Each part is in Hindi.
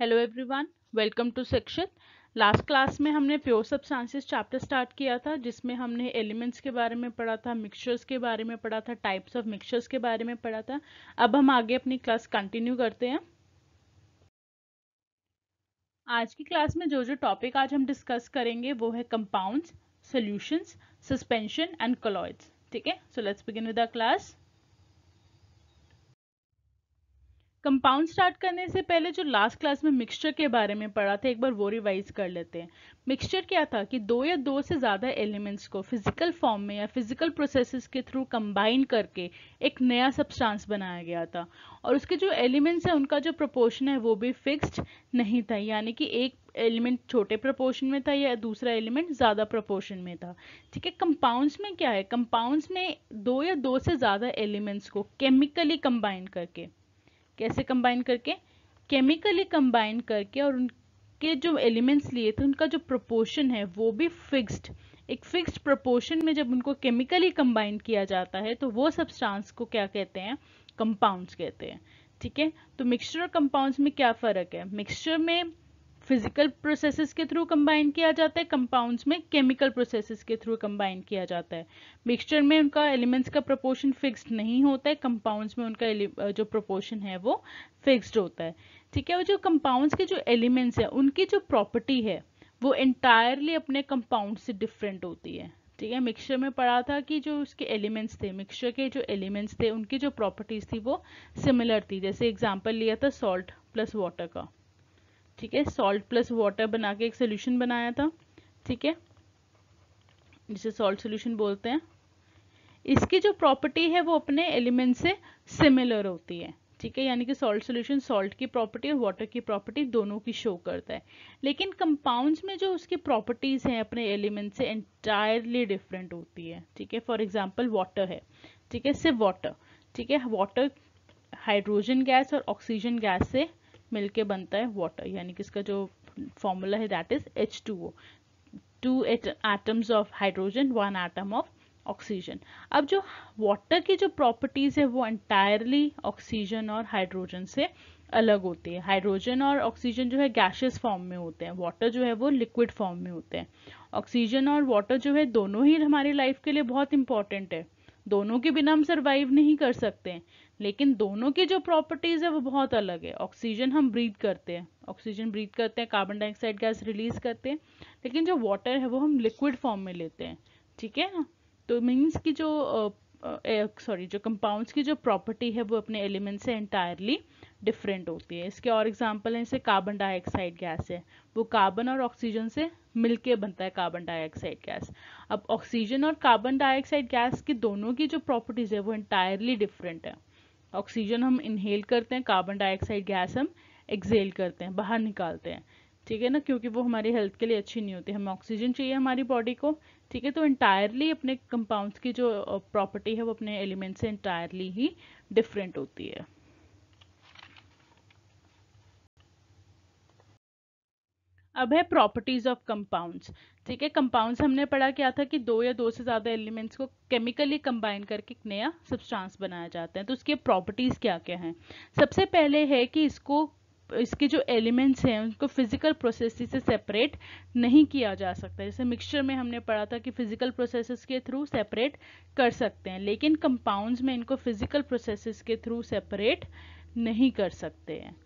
hello everyone welcome to section last class में हमने प्योर सब्सटेंसेस चैप्टर स्टार्ट किया था जिसमें हमने एलिमेंट्स के बारे में पढ़ा था मिक्सचर्स के बारे में पढ़ा था टाइप्स ऑफ मिक्सचर्स के बारे में पढ़ा था अब हम आगे अपनी क्लास कंटिन्यू करते हैं आज की क्लास में जो जो टॉपिक आज हम डिस्कस करेंगे वो है compound solutions suspension and colloids ठीक है so let's begin with the class compound start करने से पहले जो लास्ट क्लास में मिक्सचर के बारे में पढ़ा था एक बार वो रिवाइज कर लेते हैं मिक्सचर क्या था कि दो या दो से ज़्यादा एलिमेंट्स को फिजिकल फॉर्म में या फिजिकल प्रोसेसेस के थ्रू कंबाइन करके एक नया सब्सटेंस बनाया गया था और उसके जो एलिमेंट्स हैं उनका जो प्रपोर्शन है वो भी फिक्स्ड नहीं था यानी कि एक एलिमेंट छोटे प्रपोर्शन में था या दूसरा एलिमेंट ज़्यादा प्रपोर्शन में था ठीक है कंपाउंड्स में क्या है कंपाउंड्स में दो या दो से ज़्यादा एलिमेंट्स को केमिकली कंबाइन करके कैसे कंबाइन करके केमिकली कंबाइन करके और उनके जो एलिमेंट्स लिए थे उनका जो प्रोपोर्शन है वो भी फिक्स्ड एक फिक्स्ड प्रोपोर्शन में जब उनको केमिकली कंबाइन किया जाता है तो वो सब्सटेंस को क्या कहते हैं कंपाउंड्स कहते हैं ठीक है तो मिक्सचर और कंपाउंड्स में क्या फ़र्क है मिक्सचर में फिजिकल प्रोसेसेस के थ्रू कंबाइन किया जाता है कंपाउंड्स में केमिकल प्रोसेसेस के थ्रू कंबाइन किया जाता है मिक्सचर में उनका एलिमेंट्स का प्रोपोर्शन फिक्स्ड नहीं होता है कंपाउंड्स में उनका जो प्रोपोर्शन है वो फिक्स्ड होता है ठीक है और जो कंपाउंड्स के जो एलिमेंट्स हैं उनकी जो प्रॉपर्टी है वो इंटायरली अपने कंपाउंड से डिफरेंट होती है ठीक है मिक्सचर में पढ़ा था कि जो उसके एलिमेंट्स थे मिक्सचर के जो एलिमेंट्स थे उनकी जो प्रॉपर्टीज थी वो सिमिलर थी जैसे एग्जाम्पल लिया था सॉल्ट प्लस वाटर का ठीक है सॉल्ट प्लस वाटर बना के एक सोल्यूशन बनाया था ठीक है जिसे सॉल्ट सोल्यूशन बोलते हैं इसकी जो प्रॉपर्टी है वो अपने एलिमेंट से सिमिलर होती है ठीक है यानी कि सॉल्ट सोल्यूशन सॉल्ट की प्रॉपर्टी और वाटर की प्रॉपर्टी दोनों की शो करता है लेकिन कंपाउंड्स में जो उसकी प्रॉपर्टीज़ हैं अपने एलिमेंट से एंटायरली डिफरेंट होती है ठीक है फॉर एग्जाम्पल वाटर है ठीक है सिर्फ वाटर ठीक है वाटर हाइड्रोजन गैस और ऑक्सीजन गैस से मिल के बनता है वाटर यानी कि इसका जो फॉर्मूला है that is H two O two eight atoms of hydrogen one atom of oxygen अब जो वाटर की जो प्रॉपर्टीज़ है वो एंटायरली ऑक्सीजन और हाइड्रोजन से अलग होती है हाइड्रोजन और ऑक्सीजन जो है गैशियस फॉर्म में होते हैं वाटर जो है वो लिक्विड फॉर्म में होते हैं ऑक्सीजन और वाटर जो है दोनों ही हमारी लाइफ के लिए बहुत इंपॉर्टेंट है दोनों के बिना हम सर्वाइव नहीं कर सकते हैं लेकिन दोनों की जो प्रॉपर्टीज है वो बहुत अलग है ऑक्सीजन हम ब्रीथ करते हैं ऑक्सीजन ब्रीथ करते हैं कार्बन डाइऑक्साइड गैस रिलीज करते हैं लेकिन जो वाटर है वो हम लिक्विड फॉर्म में लेते हैं ठीक है ना तो मीन्स की जो सॉरी जो कंपाउंड्स की जो प्रॉपर्टी है वो अपने एलिमेंट से एंटायरली डिफरेंट होती है इसके और एग्जाम्पल हैं जैसे कार्बन डाइऑक्साइड गैस है वो कार्बन और ऑक्सीजन से मिलके बनता है कार्बन डाइऑक्साइड गैस अब ऑक्सीजन और कार्बन डाइऑक्साइड गैस की दोनों की जो प्रॉपर्टीज़ है वो एंटायरली डिफरेंट है ऑक्सीजन हम इनहेल करते हैं कार्बन डाइऑक्साइड गैस हम एक्सेल करते हैं बाहर निकालते हैं ठीक है ना क्योंकि वो हमारी हेल्थ के लिए अच्छी नहीं होती हमें ऑक्सीजन चाहिए हमारी बॉडी को ठीक है तो इंटायरली अपने कंपाउंड्स की जो प्रॉपर्टी है वो अपने एलिमेंट से इंटायरली ही डिफरेंट होती है अब है प्रॉपर्टीज ऑफ कंपाउंड्स ठीक है कंपाउंड्स हमने पढ़ा क्या था कि दो या दो से ज़्यादा एलिमेंट्स को केमिकली कंबाइन करके एक नया सब्सटेंस बनाया जाता है तो उसके प्रॉपर्टीज़ क्या क्या हैं सबसे पहले है कि इसको इसके जो एलिमेंट्स हैं उनको फिजिकल प्रोसेस से सेपरेट नहीं किया जा सकता जैसे मिक्सचर में हमने पढ़ा था कि फिजिकल प्रोसेसेस के थ्रू सेपरेट कर सकते हैं लेकिन कंपाउंड्स में इनको फिजिकल प्रोसेसेस के थ्रू सेपरेट नहीं कर सकते हैं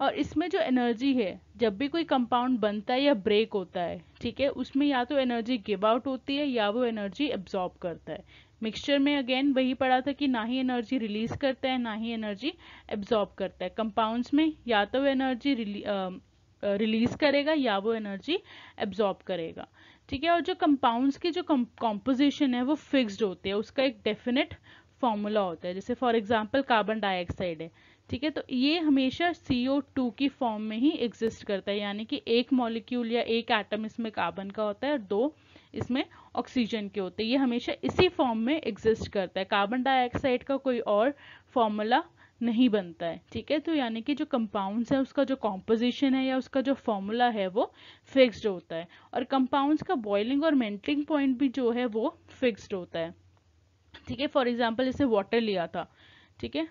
और इसमें जो एनर्जी है जब भी कोई कंपाउंड बनता है या ब्रेक होता है ठीक है उसमें या तो एनर्जी गिव आउट होती है या वो एनर्जी एब्जॉर्ब करता है मिक्सचर में अगेन वही पड़ा था कि ना ही एनर्जी रिलीज करता है ना ही एनर्जी एब्जॉर्ब करता है कंपाउंड्स में या तो वो एनर्जी रिलीज करेगा या वो एनर्जी एब्जॉर्ब करेगा ठीक है और जो कंपाउंड्स की जो कॉम्पोजिशन है वो फिक्स्ड होती है उसका एक डेफिनेट फॉर्मूला होता है जैसे फॉर एग्जाम्पल कार्बन डाइऑक्साइड है ठीक है तो ये हमेशा CO2 की फॉर्म में ही एग्जिस्ट करता है यानी कि एक मॉलिक्यूल या एक एटम इसमें कार्बन का होता है और दो इसमें ऑक्सीजन के होते हैं ये हमेशा इसी फॉर्म में एग्जिस्ट करता है कार्बन डाइऑक्साइड का कोई और फॉर्मूला नहीं बनता है ठीक है तो यानी कि जो कंपाउंड्स है उसका जो कॉम्पोजिशन है या उसका जो फॉर्मूला है वो फिक्स्ड होता है और कंपाउंड्स का बॉइलिंग और मेल्टिंग पॉइंट भी जो है वो फिक्स्ड होता है ठीक है फॉर एग्जाम्पल इसे वाटर लिया था ठीक है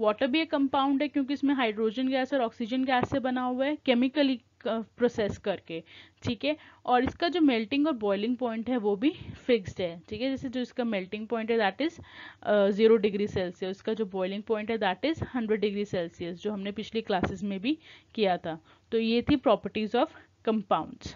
वाटर भी एक कंपाउंड है क्योंकि इसमें हाइड्रोजन गैस और ऑक्सीजन गैस से बना हुआ है केमिकली प्रोसेस uh, करके ठीक है और इसका जो मेल्टिंग और बॉइलिंग पॉइंट है वो भी फिक्स्ड है ठीक है जैसे जो इसका मेल्टिंग पॉइंट है that is zero degree Celsius इसका जो बॉइलिंग पॉइंट है that is hundred degree Celsius जो हमने पिछली क्लासेस में भी किया था तो ये थी प्रॉपर्टीज़ ऑफ कंपाउंड्स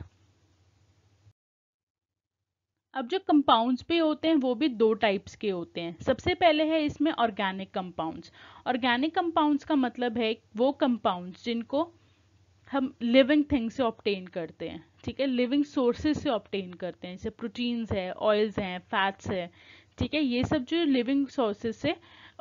अब जो कंपाउंड्स भी होते हैं वो भी दो टाइप्स के होते हैं सबसे पहले है इसमें ऑर्गेनिक कंपाउंड्स ऑर्गेनिक कंपाउंड्स का मतलब है वो कंपाउंड्स जिनको हम लिविंग थिंग्स से ऑप्टेन करते हैं ठीक है लिविंग सोर्सेज से ऑप्टेन करते हैं जैसे प्रोटीन्स है ऑयल्स हैं फैट्स है ठीक है ये सब जो लिविंग सोर्सेज से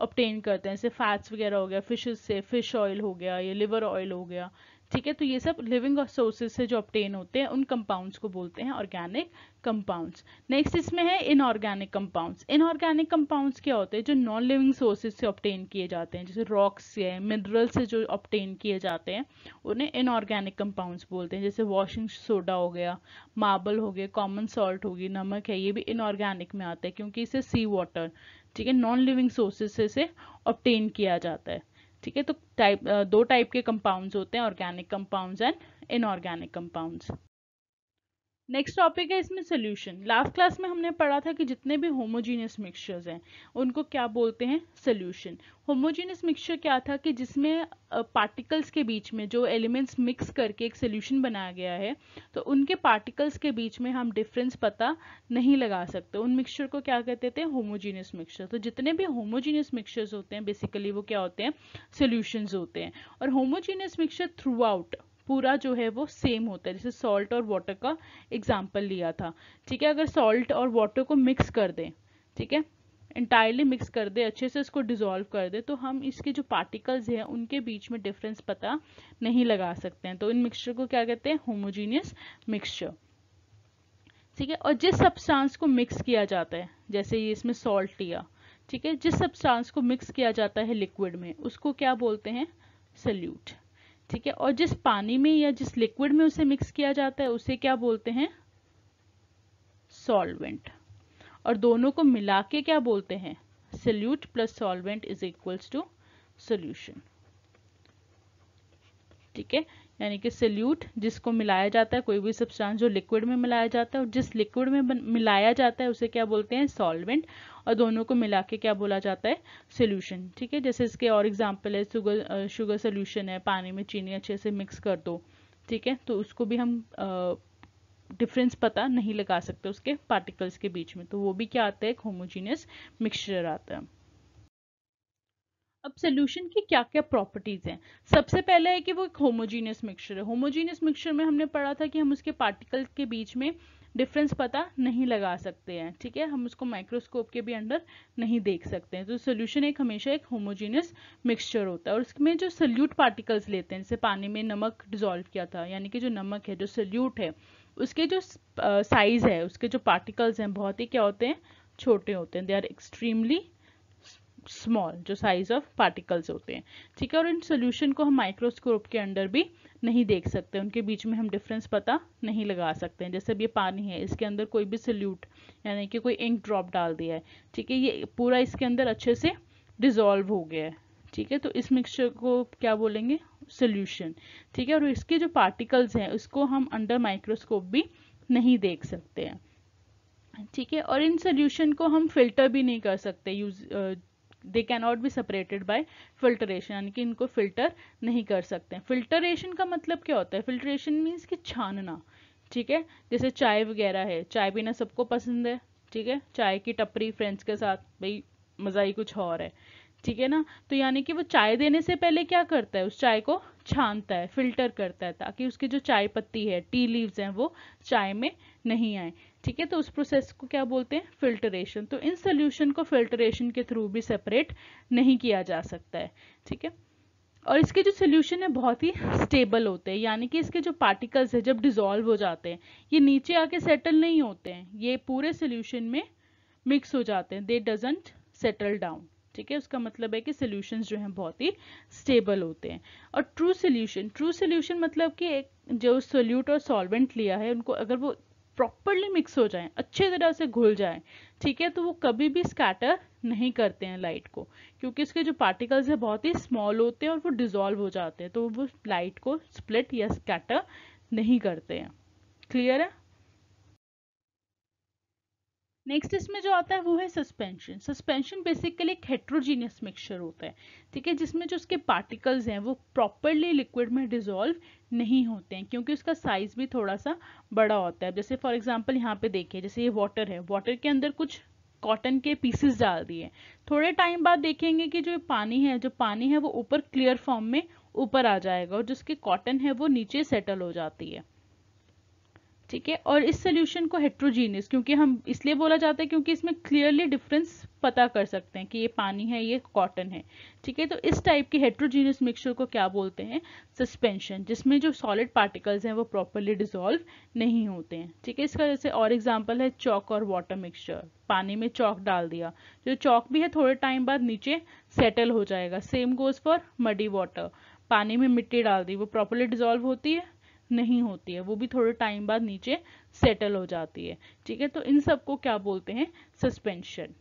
ऑप्टेन करते हैं जैसे फैट्स वगैरह हो गया फिशेज से फिश ऑयल हो गया या लिवर ऑयल हो गया ठीक है तो ये सब लिविंग सोर्सेज से जो ऑप्टेन होते हैं उन कंपाउंड्स को बोलते हैं ऑर्गेनिक कंपाउंड्स नेक्स्ट इसमें है इनऑर्गेनिक कंपाउंड्स इनऑर्गेनिक कंपाउंड्स क्या होते हैं जो नॉन लिविंग सोर्सेज से ऑप्टेन किए जाते हैं जैसे रॉक्स से मिनरल से जो ऑप्टेन किए जाते हैं उन्हें इनऑर्गेनिक कंपाउंड्स बोलते हैं जैसे वॉशिंग सोडा हो गया मार्बल हो गया कॉमन सॉल्ट होगी नमक है ये भी इनऑर्गेनिक में आता है क्योंकि इसे सी वाटर ठीक है नॉन लिविंग सोर्सेज से इसे ऑप्टेन किया जाता है ठीक है तो टाइप दो टाइप के कंपाउंड्स होते हैं organic compounds and inorganic compounds next topic है इसमें सोल्यूशन लास्ट क्लास में हमने पढ़ा था कि जितने भी होमोजीनियस मिक्सचर्स हैं उनको क्या बोलते हैं सोल्यूशन होमोजीनियस मिक्सचर क्या था कि जिसमें पार्टिकल्स के बीच में जो एलिमेंट्स मिक्स करके एक सोल्यूशन बनाया गया है तो उनके पार्टिकल्स के बीच में हम डिफरेंस पता नहीं लगा सकते उन मिक्सचर को क्या कहते थे होमोजीनियस मिक्सचर तो जितने भी होमोजीनियस मिक्सचर्स होते हैं बेसिकली वो क्या होते हैं सोल्यूशन होते हैं और होमोजीनियस मिक्सचर थ्रू आउट पूरा जो है वो सेम होता है जैसे सॉल्ट और वाटर का एग्जाम्पल लिया था ठीक है अगर सॉल्ट और वाटर को मिक्स कर दें ठीक है इंटायरली मिक्स कर दे अच्छे से इसको डिजोल्व कर दे तो हम इसके जो पार्टिकल्स हैं उनके बीच में डिफरेंस पता नहीं लगा सकते हैं तो इन मिक्सचर को क्या कहते हैं होमोजीनियस मिक्सचर ठीक है और जिस सब्सटेंस को मिक्स किया जाता है जैसे ये इसमें सॉल्ट लिया ठीक है जिस सब्सटेंस को मिक्स किया जाता है लिक्विड में उसको क्या बोलते हैं सल्यूट ठीक है और जिस पानी में या जिस लिक्विड में उसे मिक्स किया जाता है उसे क्या बोलते हैं सॉल्वेंट और दोनों को मिला के क्या बोलते हैं solute plus solvent is equals to solution ठीक है यानी कि सल्यूट जिसको मिलाया जाता है कोई भी सब्सटेंस जो लिक्विड में मिलाया जाता है और जिस लिक्विड में मिलाया जाता है उसे क्या बोलते हैं सॉल्वेंट और दोनों को मिला के क्या बोला जाता है सोल्यूशन ठीक है जैसे इसके और एग्जाम्पल है शुगर शुगर सोल्यूशन है पानी में चीनी अच्छे से मिक्स कर दो ठीक है तो उसको भी हम डिफरेंस पता नहीं लगा सकते उसके पार्टिकल्स के बीच में तो वो भी क्या आता है एक होमोजीनियस मिक्सचर आता है अब सोल्यूशन की क्या क्या प्रॉपर्टीज हैं सबसे पहले है कि वो एक होमोजीनियस मिक्सचर है होमोजीनियस मिक्सचर में हमने पढ़ा था कि हम उसके पार्टिकल के बीच में डिफरेंस पता नहीं लगा सकते हैं ठीक है हम उसको माइक्रोस्कोप के भी अंडर नहीं देख सकते हैं तो सोल्यूशन एक हमेशा एक होमोजीनियस मिक्सचर होता है और उसमें जो सल्यूट पार्टिकल्स लेते हैं जैसे पानी में नमक डिजोल्व किया था यानी कि जो नमक है जो सल्यूट है उसके जो साइज है उसके जो पार्टिकल्स हैं बहुत ही क्या होते हैं छोटे होते हैं दे आर एक्सट्रीमली स्मॉल जो साइज ऑफ पार्टिकल्स होते हैं ठीक है और इन सोल्यूशन को हम माइक्रोस्कोप के अंडर भी नहीं देख सकते उनके बीच में हम डिफरेंस पता नहीं लगा सकते हैं जैसे अब ये पानी है इसके अंदर कोई भी सल्यूट यानी कि कोई इंक ड्रॉप डाल दिया है ठीक है ये पूरा इसके अंदर अच्छे से डिजोल्व हो गया है ठीक है तो इस मिक्सचर को क्या बोलेंगे सोल्यूशन ठीक है और इसके जो पार्टिकल्स हैं उसको हम अंडर माइक्रोस्कोप भी नहीं देख सकते हैं ठीक है और इन सोल्यूशन को हम फिल्टर भी नहीं कर सकते use they cannot be separated by filtration यानी कि इनको फिल्टर नहीं कर सकते हैं फिल्टरेशन का मतलब क्या होता है फिल्टरेशन मीन्स कि छानना ठीक है जैसे चाय वगैरह है चाय पीना सबको पसंद है ठीक है चाय की टपरी फ्रेंड्स के साथ भाई मज़ा ही कुछ और है ठीक है ना तो यानी कि वो चाय देने से पहले क्या करता है उस चाय को छानता है फिल्टर करता है ताकि उसकी जो चाय पत्ती है टी लीव्स हैं वो चाय में नहीं आए ठीक है तो उस प्रोसेस को क्या बोलते हैं फिल्टरेशन तो इन सोल्यूशन को फिल्टरेशन के थ्रू भी सेपरेट नहीं किया जा सकता है ठीक है और इसके जो सोल्यूशन है बहुत ही स्टेबल होते हैं यानी कि इसके जो पार्टिकल्स है जब डिजोल्व हो जाते हैं ये नीचे आके सेटल नहीं होते हैं ये पूरे सोल्यूशन में मिक्स हो जाते हैं दे डजेंट सेटल डाउन ठीक है उसका मतलब है कि सोल्यूशन जो हैं बहुत ही स्टेबल होते हैं और ट्रू सोल्यूशन ट्रू सोल्यूशन मतलब कि एक जो सोल्यूट और सॉल्वेंट लिया है उनको अगर वो प्रॉपरली मिक्स हो जाएं अच्छे तरह से घुल जाएं ठीक है तो वो कभी भी स्कैटर नहीं करते हैं लाइट को क्योंकि इसके जो पार्टिकल्स हैं बहुत ही स्मॉल होते हैं और वो डिजोल्व हो जाते हैं तो वो लाइट को स्प्लिट या स्कैटर नहीं करते हैं क्लियर है नेक्स्ट इसमें जो आता है वो है सस्पेंशन सस्पेंशन बेसिकली एक हेट्रोजीनियस मिक्सचर होता है ठीक है जिसमें जो उसके पार्टिकल्स हैं वो प्रॉपरली लिक्विड में डिजोल्व नहीं होते हैं क्योंकि उसका साइज़ भी थोड़ा सा बड़ा होता है जैसे फॉर एग्जांपल यहाँ पे देखिए जैसे ये वाटर है वाटर के अंदर कुछ कॉटन के पीसेस डाल दिए थोड़े टाइम बाद देखेंगे कि जो पानी है जो पानी है वो ऊपर क्लियर फॉर्म में ऊपर आ जाएगा और जिसके कॉटन है वो नीचे सेटल हो जाती है ठीक है और इस सोल्यूशन को हेट्रोजीनियस क्योंकि हम इसलिए बोला जाता है क्योंकि इसमें क्लियरली डिफरेंस पता कर सकते हैं कि ये पानी है ये कॉटन है ठीक है तो इस टाइप के हेट्रोजीनियस मिक्सचर को क्या बोलते हैं सस्पेंशन जिसमें जो सॉलिड पार्टिकल्स हैं वो प्रॉपरली डिजोल्व नहीं होते हैं ठीक है इसका जैसे और एग्जाम्पल है चौक और वाटर मिक्सचर पानी में चौक डाल दिया जो चौक भी है थोड़े टाइम बाद नीचे सेटल हो जाएगा same goes for muddy water पानी में मिट्टी डाल दी वो प्रॉपरली डिजोल्व होती है नहीं होती है वो भी थोड़े टाइम बाद नीचे सेटल हो जाती है ठीक है तो इन सब को क्या बोलते हैं सस्पेंशन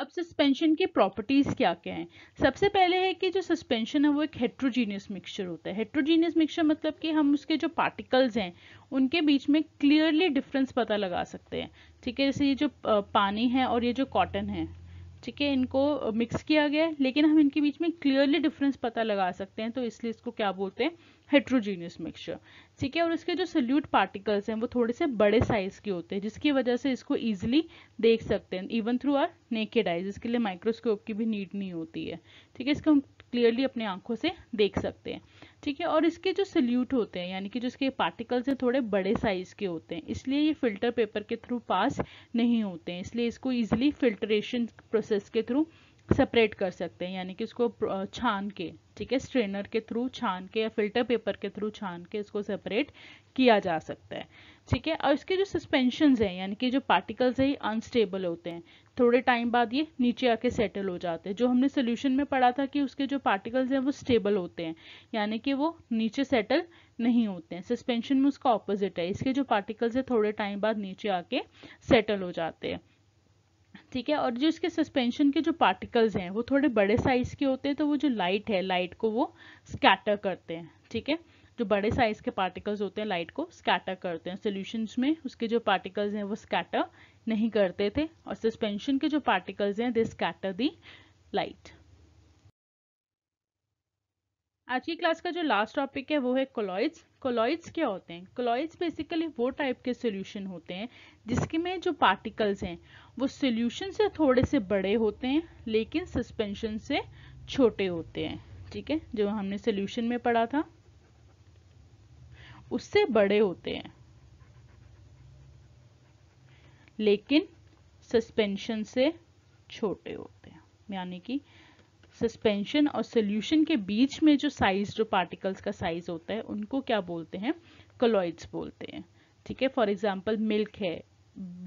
अब सस्पेंशन की प्रॉपर्टीज़ क्या क्या हैं सबसे पहले है कि जो सस्पेंशन है वो एक हेट्रोजीनियस मिक्सचर होता है हेट्रोजीनियस मिक्सचर मतलब कि हम उसके जो पार्टिकल्स हैं उनके बीच में क्लियरली डिफरेंस पता लगा सकते हैं ठीक है जैसे ये जो पानी है और ये जो कॉटन है ठीक है इनको मिक्स किया गया है लेकिन हम इनके बीच में क्लियरली डिफरेंस पता लगा सकते हैं तो इसलिए इसको क्या बोलते हैं हेट्रोजीनियस मिक्सचर ठीक है और इसके जो सल्यूट पार्टिकल्स हैं वो थोड़े से बड़े साइज के होते हैं जिसकी वजह से इसको ईजिली देख सकते हैं even through our naked eyes इसके लिए माइक्रोस्कोप की भी नीड नहीं होती है ठीक है इसको हम क्लियरली अपनी आंखों से देख सकते हैं ठीक है और इसके जो सल्यूट होते हैं यानी कि जो इसके पार्टिकल्स हैं थोड़े बड़े साइज़ के होते हैं इसलिए ये फिल्टर पेपर के थ्रू पास नहीं होते हैं इसलिए इसको ईजिली फिल्ट्रेशन प्रोसेस के थ्रू सेपरेट कर सकते हैं यानी कि उसको छान के ठीक है स्ट्रेनर के थ्रू छान के या फिल्टर पेपर के थ्रू छान के इसको सेपरेट किया जा सकता है ठीक है और इसके जो सस्पेंशन हैं यानी कि जो पार्टिकल्स हैं ये अनस्टेबल होते हैं थोड़े टाइम बाद ये नीचे आके सेटल हो जाते हैं जो हमने सोल्यूशन में पढ़ा था कि उसके जो पार्टिकल्स हैं वो स्टेबल होते हैं यानी कि वो नीचे सेटल नहीं होते हैं सस्पेंशन में उसका ऑपोजिट है इसके जो पार्टिकल्स हैं थोड़े टाइम बाद नीचे आके सेटल हो जाते हैं ठीक है और जो इसके सस्पेंशन के जो पार्टिकल्स हैं वो थोड़े बड़े साइज़ के होते हैं तो वो जो लाइट है लाइट को वो स्कैटर करते हैं ठीक है जो बड़े साइज़ के पार्टिकल्स होते हैं लाइट को स्कैटर करते हैं सोल्यूशंस में उसके जो पार्टिकल्स हैं वो स्कैटर नहीं करते थे और सस्पेंशन के जो पार्टिकल्स हैं दे स्कैटर दी लाइट आज की क्लास का जो लास्ट टॉपिक है वो है कोलॉइड्स कोलॉइड्स क्या होते हैं कोलॉइड्स बेसिकली वो टाइप के सोल्यूशन होते हैं जिसके में जो पार्टिकल्स हैं वो सोल्यूशन से थोड़े से बड़े होते हैं लेकिन सस्पेंशन से छोटे होते हैं ठीक है जो हमने सोल्यूशन में पढ़ा था उससे बड़े होते हैं लेकिन सस्पेंशन से छोटे होते हैं यानी कि सस्पेंशन और सोल्यूशन के बीच में जो साइज जो पार्टिकल्स का साइज होता है उनको क्या बोलते हैं कलॉइड्स बोलते हैं ठीक है फॉर एग्जाम्पल मिल्क है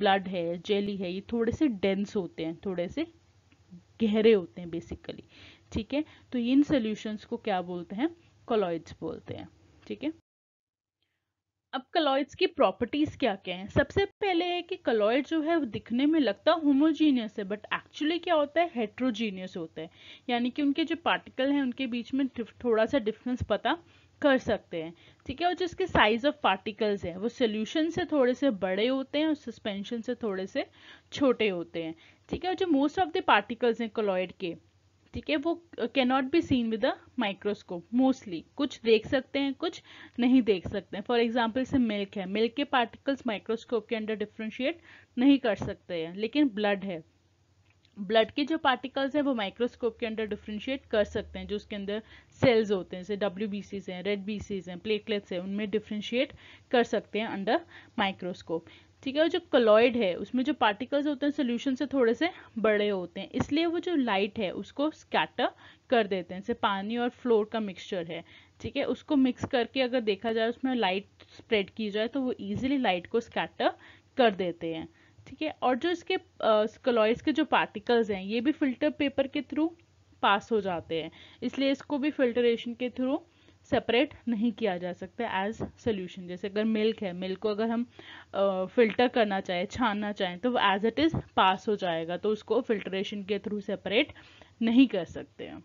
ब्लड है जेली है ये थोड़े से डेंस होते हैं थोड़े से गहरे होते हैं बेसिकली ठीक है तो इन सोल्यूशंस को क्या बोलते हैं कलॉइड्स बोलते हैं ठीक है अब कलॉइड्स की प्रॉपर्टीज़ क्या क्या हैं सबसे पहले है कि कलॉइड जो है वो दिखने में लगता होमोजीनियस है बट एक्चुअली क्या होता है हेट्रोजीनियस होता है यानी कि उनके जो पार्टिकल हैं उनके बीच में थोड़ा सा डिफरेंस पता कर सकते हैं ठीक है और जिसके साइज ऑफ पार्टिकल्स हैं वो सोल्यूशन से थोड़े से बड़े होते हैं और सस्पेंशन से थोड़े से छोटे होते हैं ठीक है और जो मोस्ट ऑफ द पार्टिकल्स हैं कलॉइड के ठीक है वो cannot be seen with a microscope mostly कुछ देख सकते हैं कुछ नहीं देख सकते हैं फॉर एग्जाम्पल से मिल्क है मिल्क के पार्टिकल्स माइक्रोस्कोप के अंडर डिफ्रेंशिएट नहीं कर सकते हैं लेकिन ब्लड है ब्लड के जो पार्टिकल्स हैं वो माइक्रोस्कोप के अंडर डिफ्रेंशिएट कर सकते हैं जो उसके अंदर सेल्स होते हैं जैसे डब्ल्यू बी सीज हैं रेड बी सीज हैं प्लेटलेट्स हैं उनमें डिफ्रेंशिएट कर सकते हैं अंडर माइक्रोस्कोप ठीक है और जो कलॉइड है उसमें जो पार्टिकल्स होते हैं सोल्यूशन से थोड़े से बड़े होते हैं इसलिए वो जो लाइट है उसको स्कैटर कर देते हैं जैसे पानी और फ्लोर का मिक्सचर है ठीक है उसको मिक्स करके अगर देखा जाए उसमें लाइट स्प्रेड की जाए तो वो ईजिली लाइट को स्कैटर कर देते हैं ठीक है और जो इसके कलॉइड्स के जो पार्टिकल्स हैं ये भी फिल्टर पेपर के थ्रू पास हो जाते हैं इसलिए इसको भी फिल्टरेशन के थ्रू सेपरेट नहीं किया जा सकता एज सोल्यूशन जैसे अगर मिल्क है मिल्क को अगर हम फिल्टर करना चाहें छानना चाहें तो वो एज इट इज़ पास हो जाएगा तो उसको फिल्ट्रेशन के थ्रू सेपरेट नहीं कर सकते हैं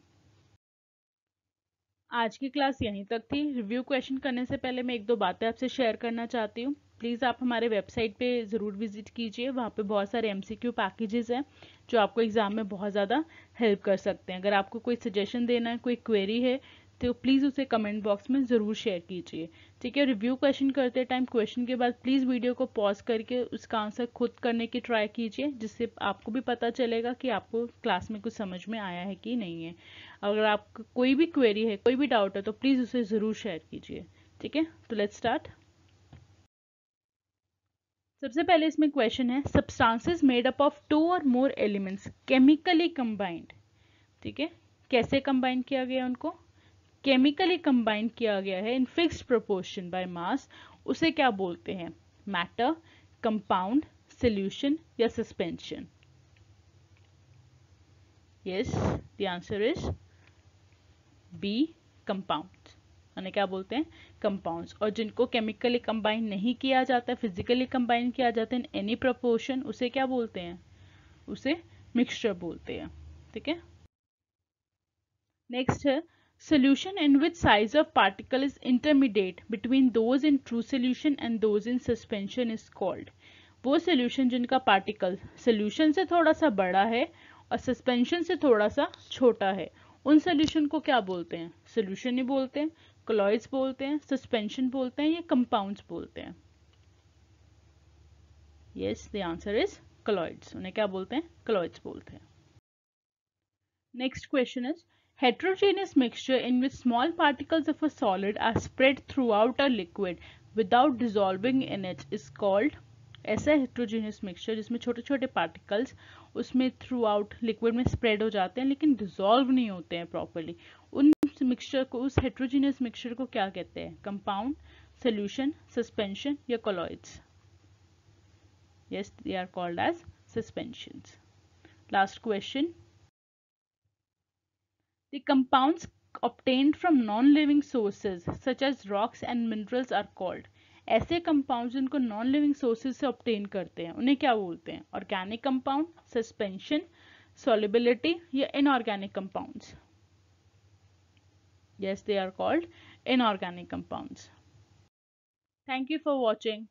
आज की क्लास यहीं तक थी रिव्यू क्वेश्चन करने से पहले मैं एक दो बातें आपसे शेयर करना चाहती हूँ प्लीज़ आप हमारे वेबसाइट पे ज़रूर विजिट कीजिए वहाँ पे बहुत सारे एम पैकेजेस हैं जो आपको एग्ज़ाम में बहुत ज़्यादा हेल्प कर सकते हैं अगर आपको कोई सजेशन देना है कोई क्वेरी है तो प्लीज़ उसे कमेंट बॉक्स में ज़रूर शेयर कीजिए ठीक है रिव्यू क्वेश्चन करते टाइम क्वेश्चन के बाद प्लीज़ वीडियो को पॉज करके उसका आंसर खुद करने की ट्राई कीजिए जिससे आपको भी पता चलेगा कि आपको क्लास में कुछ समझ में आया है कि नहीं है अगर आपको कोई भी क्वेरी है कोई भी डाउट है तो प्लीज़ उसे ज़रूर शेयर कीजिए ठीक है तो लेट स्टार्ट सबसे पहले इसमें क्वेश्चन है substances made up of two और मोर एलिमेंट्स केमिकली कंबाइंड ठीक है कैसे कंबाइन किया गया उनको केमिकली कंबाइन किया गया है in fix proportion by mass उसे क्या बोलते हैं मैटर कंपाउंड सोल्यूशन या suspension yes the answer is B compound उन्हें क्या बोलते हैं कंपाउंड्स और जिनको केमिकली कंबाइन नहीं किया जाता फिजिकली कंबाइन किया जाता है इन एनी प्रपोर्शन उसे क्या बोलते हैं उसे मिक्सचर बोलते हैं ठीक है नेक्स्ट है solution in which size of particle is intermediate between those in true solution and those in suspension is called वो सोल्यूशन जिनका पार्टिकल सोल्यूशन से थोड़ा सा बड़ा है और सस्पेंशन से थोड़ा सा छोटा है उन सोल्यूशन को क्या बोलते हैं सोल्यूशन ही बोलते हैं क्लॉइड्स बोलते हैं सस्पेंशन बोलते हैं या कंपाउंड बोलते हैं yes the answer is colloids उन्हें क्या बोलते हैं क्लॉइड्स बोलते हैं next question is heterogeneous mixture in which small particles of a solid are spread throughout a liquid without dissolving in it is called ऐसा हेट्रोजीनियस मिक्सचर जिसमें छोटे छोटे पार्टिकल्स उसमें थ्रू आउट लिक्विड में स्प्रेड हो जाते हैं लेकिन डिजोल्व नहीं होते हैं प्रॉपरली उन मिक्सचर को उस हेट्रोजीनियस मिक्सचर को क्या कहते हैं कंपाउंड सोल्यूशन सस्पेंशन या colloids yes they are called as suspension last question The compounds obtained from non-living sources such as rocks and minerals are called ऐसे कंपाउंड जिनको नॉन लिविंग सोर्सेज से ऑप्टेन करते हैं उन्हें क्या बोलते हैं ऑर्गेनिक कंपाउंड सस्पेंशन सॉलिबिलिटी या inorganic compounds yes they are called inorganic compounds thank you for watching